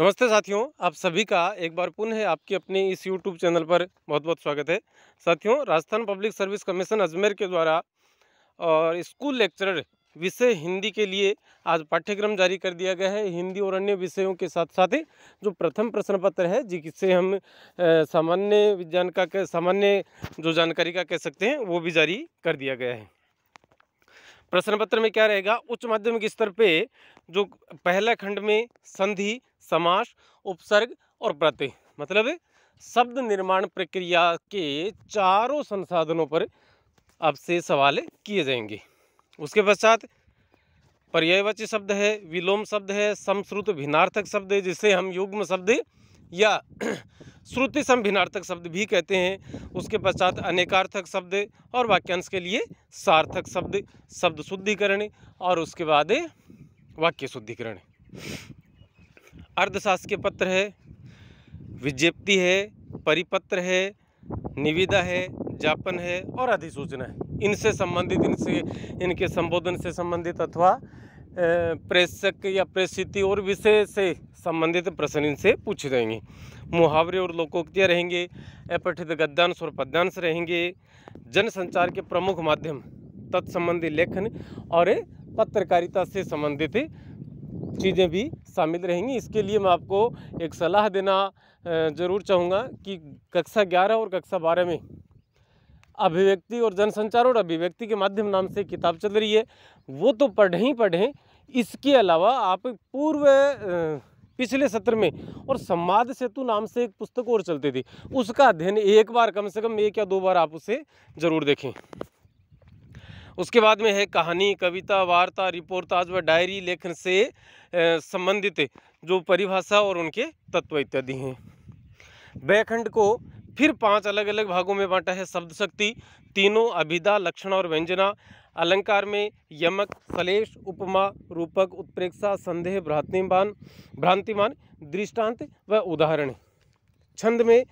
नमस्ते साथियों आप सभी का एक बार पुनः आपके अपने इस यूट्यूब चैनल पर बहुत बहुत स्वागत है साथियों Rajasthan public service commission Ajmer के द्वारा और स्कूल लेक्चरर विषय हिंदी के लिए आज पाठ्यक्रम जारी कर दिया गया है हिंदी और अन्य विषयों के साथ साथ जो प्रथम प्रश्न पत्र है जिससे हम सामान्य विज्ञान का सामान्य जो जानकारी का कह सकते हैं वो भी जारी कर दिया गया है प्रश्न पत्र में क्या रहेगा उच्च माध्यमिक स्तर पे जो पहला खंड में संधि समास उपसर्ग और प्रत्यय मतलब शब्द निर्माण प्रक्रिया के चारों संसाधनों पर आपसे सवाल किए जाएंगे उसके पश्चात पर्यायवाची शब्द है विलोम शब्द है समश्रुत भिनार्थक शब्द है जिसे हम युग्म शब्द या श्रुति संभिनार्थक शब्द भी कहते हैं उसके पश्चात अनेकार्थक शब्द और वाक्यांश के लिए सार्थक शब्द शब्द शुद्धिकरण और उसके बाद वाक्य शुद्धिकरण अर्धशासकीय पत्र है विज्ञप्ति है परिपत्र है निविदा है ज्ञापन है और अधिसूचना है इनसे संबंधित इनसे इनके संबोधन से संबंधित अथवा प्रेषक या प्रेषिति और विषय से संबंधित प्रश्न इनसे पूछे जाएंगे मुहावरे और लोकोक्तियाँ रहेंगे अपठित गद्यांश और पद्यांश रहेंगे जनसंचार के प्रमुख माध्यम तत्संबंधी लेखन और पत्रकारिता से संबंधित चीज़ें भी शामिल रहेंगी इसके लिए मैं आपको एक सलाह देना ज़रूर चाहूँगा कि कक्षा ग्यारह और कक्षा बारह में अभिव्यक्ति और जनसंचार और अभिव्यक्ति के माध्यम नाम से किताब चल रही है वो तो पढ़ें ही पढ़ें इसके अलावा आप पूर्व पिछले सत्र में और संवाद सेतु नाम से एक पुस्तक और चलती थी उसका अध्ययन एक बार कम से कम एक या दो बार आप उसे ज़रूर देखें उसके बाद में है कहानी कविता वार्ता आज व डायरी लेखन से संबंधित जो परिभाषा और उनके तत्व इत्यादि हैं बैखंड को फिर पांच अलग अलग भागों में बांटा है शब्द शक्ति तीनों अभिधा लक्षण और व्यंजना अलंकार में यमक फलेश उपमा रूपक उत्प्रेक्षा संदेह भ्रांतिमान भ्रांतिमान दृष्टांत व उदाहरण छंद में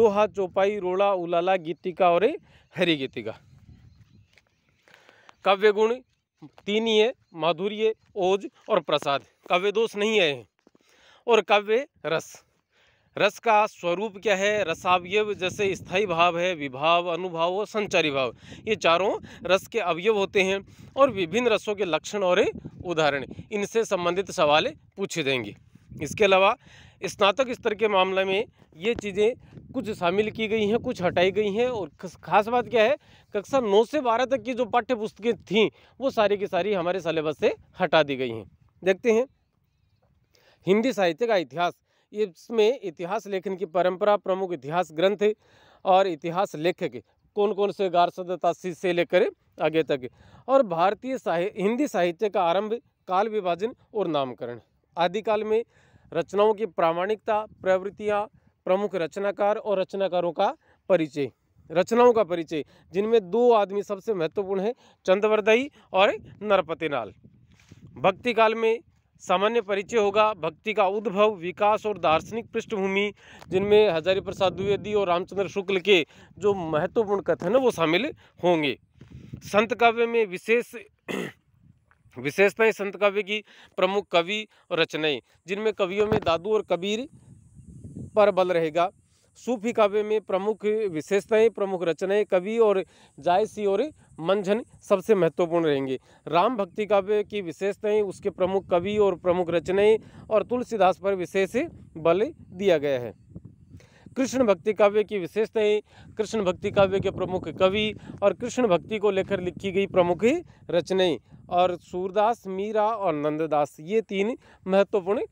दो हाथ चौपाई रोड़ा उलाला गीतिका और हरी गीतिका काव्य गुण तीन ही है माधुर्य ओज और प्रसाद काव्य दोष नहीं आए हैं और काव्य रस रस का स्वरूप क्या है रसावयव जैसे स्थाई भाव है विभाव अनुभाव और संचारी भाव ये चारों रस के अवयव होते हैं और विभिन्न रसों के लक्षण और उदाहरण इनसे संबंधित सवाल पूछे जाएंगे इसके अलावा स्नातक स्तर के मामले में ये चीज़ें कुछ शामिल की गई हैं कुछ हटाई गई हैं और ख़ास बात क्या है कक्षा नौ से बारह तक की जो पाठ्य पुस्तकें थीं वो सारी की सारी हमारे सिलेबस से हटा दी गई हैं देखते हैं हिंदी साहित्य का इतिहास इसमें इतिहास लेखन की परंपरा प्रमुख इतिहास ग्रंथ और इतिहास लेखक कौन कौन से गारसद तासी से लेकर आगे तक और भारतीय साहि हिंदी साहित्य का आरंभ काल विभाजन और नामकरण आदिकाल में रचनाओं की प्रामाणिकता प्रवृत्तियाँ प्रमुख रचनाकार और रचनाकारों का परिचय रचनाओं का परिचय जिनमें दो आदमी सबसे महत्वपूर्ण है चंद्रवरदई और नरपतिलाल भक्ति काल में सामान्य परिचय होगा भक्ति का उद्भव विकास और दार्शनिक पृष्ठभूमि जिनमें हजारी प्रसाद द्विवेदी और रामचंद्र शुक्ल के जो महत्वपूर्ण कथन है वो शामिल होंगे संत काव्य में विशेष विशेषताएं संत काव्य की प्रमुख कवि और रचनाएं जिनमें कवियों में दादू और कबीर पर बल रहेगा सूफी काव्य में प्रमुख विशेषताएं प्रमुख रचनाएं कवि और जायसी और मंझन सबसे महत्वपूर्ण रहेंगे राम भक्ति काव्य की विशेषताएं उसके प्रमुख कवि और प्रमुख रचनाएं और तुलसीदास पर विशेष बल दिया गया है कृष्ण भक्ति काव्य की विशेषताएं कृष्ण भक्ति काव्य के प्रमुख कवि और कृष्ण भक्ति को लेकर लिखी गई प्रमुख रचनाएं और सूरदास मीरा और नंददास ये तीन महत्वपूर्ण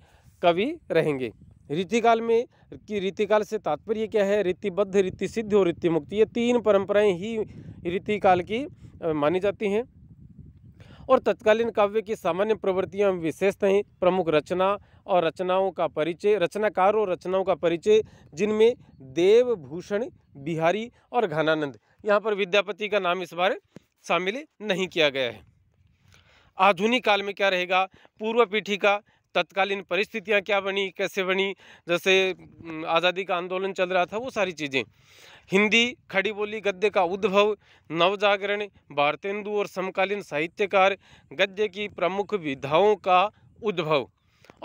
कवि रहेंगे रीतिकाल में कि रीतिकाल से तात्पर्य क्या है रीतिबद्ध रीति सिद्ध और रीति मुक्ति ये तीन परंपराएं ही रीतिकाल की मानी जाती हैं और तत्कालीन काव्य की सामान्य प्रवृत्तियां विशेषताएं प्रमुख रचना और रचनाओं का परिचय रचनाकार और रचनाओं का परिचय जिनमें देवभूषण बिहारी और घनानंद यहाँ पर विद्यापति का नाम इस बार शामिल नहीं किया गया है आधुनिक काल में क्या रहेगा पूर्व का तत्कालीन परिस्थितियाँ क्या बनी कैसे बनी जैसे आज़ादी का आंदोलन चल रहा था वो सारी चीज़ें हिंदी खड़ी बोली गद्य का उद्भव नवजागरण भारतेंदु और समकालीन साहित्यकार गद्य की प्रमुख विधाओं का उद्भव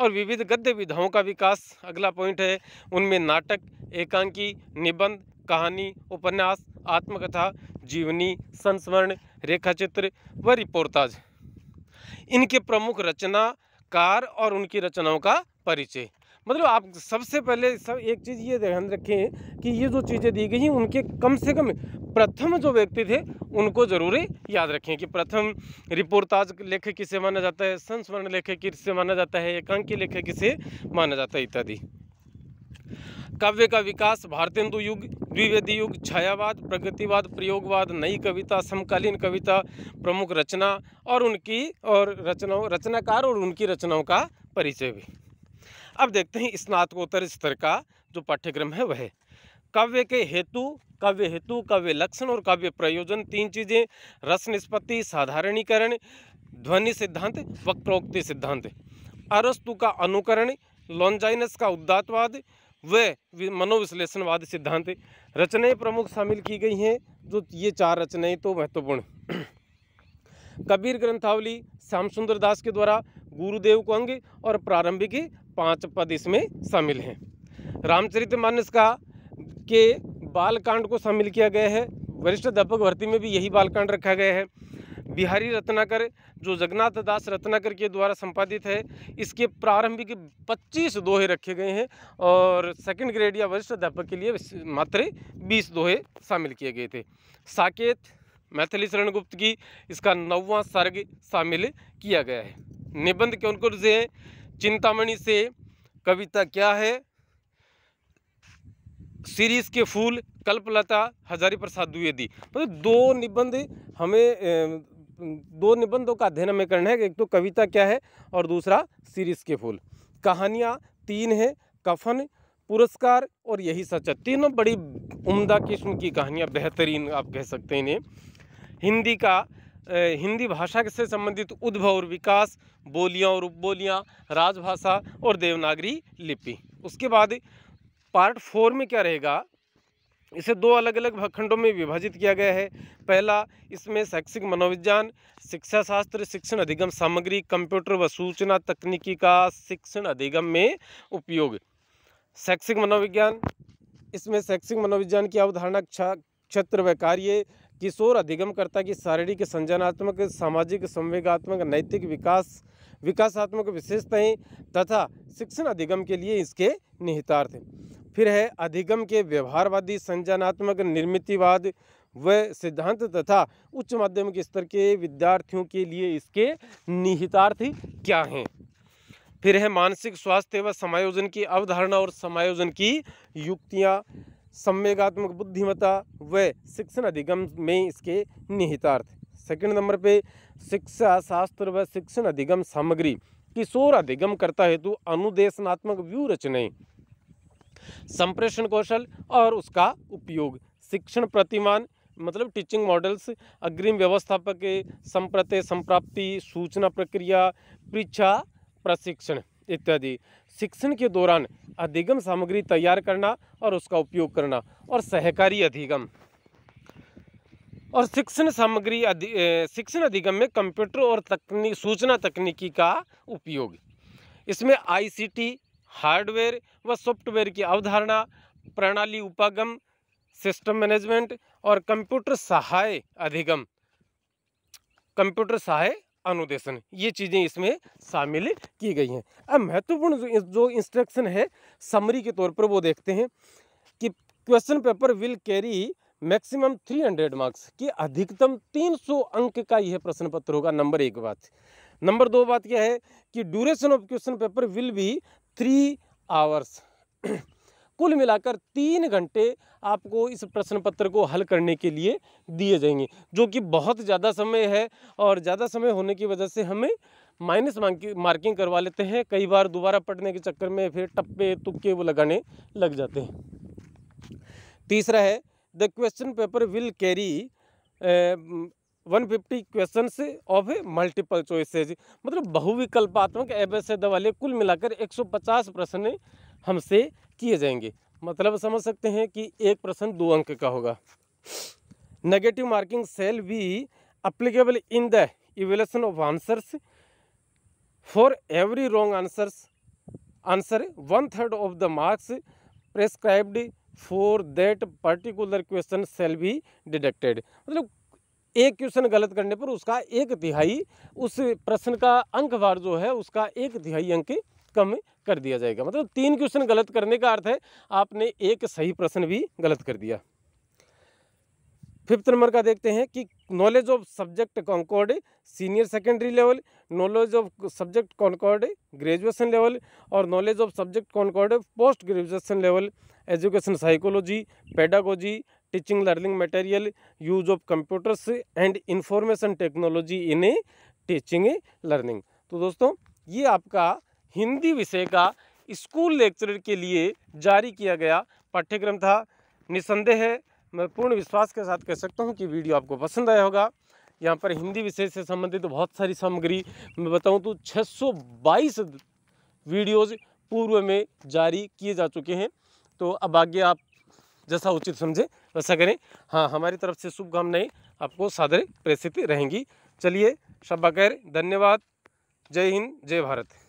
और विविध गद्य विधाओं का विकास अगला पॉइंट है उनमें नाटक एकांकी निबंध कहानी उपन्यास आत्मकथा जीवनी संस्मरण रेखाचित्र व रिपोर्टाज इनके प्रमुख रचना कार और उनकी रचनाओं का परिचय मतलब आप सबसे पहले सब एक चीज़ ये ध्यान रखें कि ये जो चीज़ें दी गई हैं उनके कम से कम प्रथम जो व्यक्ति थे उनको जरूरी याद रखें कि प्रथम रिपोर्टाज लेखक किसे माना जाता है संस्मरण लेखक किसे माना जाता है एकांकी लेखक किसे माना जाता है इत्यादि काव्य का विकास भारतेंदु युग द्विवेदी युग छायावाद प्रगतिवाद प्रयोगवाद नई कविता समकालीन कविता प्रमुख रचना और उनकी और रचनाओं रचनाकार और उनकी रचनाओं का परिचय भी अब देखते हैं स्नातकोत्तर स्तर का जो पाठ्यक्रम है वह काव्य के हेतु काव्य हेतु काव्य लक्षण और काव्य प्रयोजन तीन चीज़ें रस निष्पत्ति साधारणीकरण ध्वनि सिद्धांत वक्रोक्ति सिद्धांत अरस्तु का अनुकरण लॉन्जाइनस का उदातवाद वे मनोविश्लेषणवाद सिद्धांत रचनाएं प्रमुख शामिल की गई हैं जो ये चार रचनाएं तो महत्वपूर्ण कबीर ग्रंथावली श्याम सुंदर दास के द्वारा गुरुदेव को अंग और प्रारंभिक पांच पद इसमें शामिल हैं रामचरित मानस का के बालकांड को शामिल किया गया है वरिष्ठ अध्यापक भर्ती में भी यही बालकांड रखा गया है बिहारी रत्नाकर जो जगन्नाथ दास रत्नाकर के द्वारा संपादित है इसके प्रारंभिक 25 दोहे रखे गए हैं और सेकंड ग्रेड या वरिष्ठ अध्यापक के लिए मात्र 20 दोहे शामिल किए गए थे साकेत मैथिली शरण गुप्त की इसका नौवां सर्ग शामिल किया गया है निबंध कौन कौन से हैं चिंतामणि से कविता क्या है सीरीज के फूल कल्पलता हजारी प्रसाद द्विवेदी मतलब दो निबंध हमें दो निबंधों का अध्ययन हमें करना है एक तो कविता क्या है और दूसरा सीरीज के फूल कहानियाँ तीन है कफन पुरस्कार और यही सच है तीनों बड़ी उम्दा किस्म की कहानियाँ बेहतरीन आप कह सकते हैं इन्हें हिंदी का हिंदी भाषा से संबंधित उद्भव और विकास बोलियाँ और उपबोलियाँ राजभाषा और देवनागरी लिपि उसके बाद पार्ट फोर में क्या रहेगा इसे दो अलग अलग खंडों में विभाजित किया गया है पहला इसमें शैक्षिक मनोविज्ञान शिक्षा शास्त्र शिक्षण अधिगम सामग्री कंप्यूटर व सूचना तकनीकी का शिक्षण अधिगम में उपयोग शैक्षिक मनोविज्ञान इसमें शैक्षिक मनोविज्ञान की अवधारणा क्षेत्र व कार्य किशोर अधिगमकर्ता की शारीरिक संज्ञानात्मक सामाजिक संवेगात्मक नैतिक विकास विकासात्मक विशेषताएं तथा शिक्षण अधिगम के लिए इसके निहितार्थ हैं फिर है अधिगम के व्यवहारवादी संज्ञानात्मक निर्मितिवाद व सिद्धांत तथा उच्च माध्यमिक स्तर के विद्यार्थियों के लिए इसके निहितार्थ क्या हैं फिर है मानसिक स्वास्थ्य व समायोजन की अवधारणा और समायोजन की युक्तियाँ संवेगात्मक बुद्धिमता व शिक्षण अधिगम में इसके निहितार्थ सेकंड नंबर पे शिक्षा शास्त्र व शिक्षण अधिगम सामग्री किशोर अधिगम करता हेतु अनुदेशनात्मक व्यूह रचनाएं संप्रेषण कौशल और उसका उपयोग शिक्षण प्रतिमान मतलब टीचिंग मॉडल्स अग्रिम व्यवस्थापक संप्रत्य संप्राप्ति सूचना प्रक्रिया परीक्षा प्रशिक्षण इत्यादि शिक्षण के दौरान अधिगम सामग्री तैयार करना और उसका उपयोग करना और सहकारी अधिगम और शिक्षण सामग्री अधि शिक्षण अधिगम में कंप्यूटर और तकनी सूचना तकनीकी का उपयोग इसमें आईसीटी हार्डवेयर व सॉफ्टवेयर की अवधारणा प्रणाली उपागम सिस्टम मैनेजमेंट और कंप्यूटर सहाय अधिगम कंप्यूटर सहाय अनुदेशन ये चीज़ें इसमें शामिल की गई हैं अब महत्वपूर्ण जो इंस्ट्रक्शन है समरी के तौर पर वो देखते हैं कि question paper will carry maximum 300 marks कि अधिकतम 300 अंक का यह प्रश्न पत्र होगा नंबर एक बात नंबर दो बात क्या है कि duration of question paper will be three hours कुल मिलाकर तीन घंटे आपको इस प्रश्न पत्र को हल करने के लिए दिए जाएंगे जो कि बहुत ज़्यादा समय है और ज़्यादा समय होने की वजह से हमें माइनस मार्किंग करवा लेते हैं कई बार दोबारा पढ़ने के चक्कर में फिर टप्पे तुक्के वो लगाने लग जाते हैं तीसरा है the question paper will carry 150 question of multiple choices मतलब बहुविकल्पात्मक एबेसद वाले कुल मिलाकर 150 प्रश्न हमसे किए जाएंगे मतलब समझ सकते हैं कि एक प्रश्न दो अंक का होगा नेगेटिव मार्किंग सेल भी applicable in the evaluation of answers for every wrong answers answer one third of the marks prescribed for that particular question shall भी डिडक्टेड मतलब एक क्वेश्चन गलत करने पर उसका एक तिहाई उस प्रश्न का अंक भार जो है उसका एक तिहाई अंक कम कर दिया जाएगा मतलब तीन क्वेश्चन गलत करने का अर्थ है आपने एक सही प्रश्न भी गलत कर दिया फिफ्थ नंबर का देखते हैं कि knowledge of subject concerned senior secondary level knowledge of subject concerned graduation level और knowledge of subject concerned post graduation level education psychology pedagogy teaching learning material use of computers and information technology in teaching learning तो दोस्तों ये आपका हिंदी विषय का school lecturer के लिए जारी किया गया पाठ्यक्रम था निसंदेह है मैं पूर्ण विश्वास के साथ कह सकता हूँ कि वीडियो आपको पसंद आया होगा यहाँ पर हिंदी विषय से संबंधित तो बहुत सारी सामग्री मैं बताऊँ तो 622 वीडियोज़ पूर्व में जारी किए जा चुके हैं तो अब आगे आप जैसा उचित समझे वैसा करें हाँ हमारी तरफ से शुभकामनाएं आपको सादर प्रेषित रहेंगी चलिए शब्बा खैर धन्यवाद जय हिंद जय भारत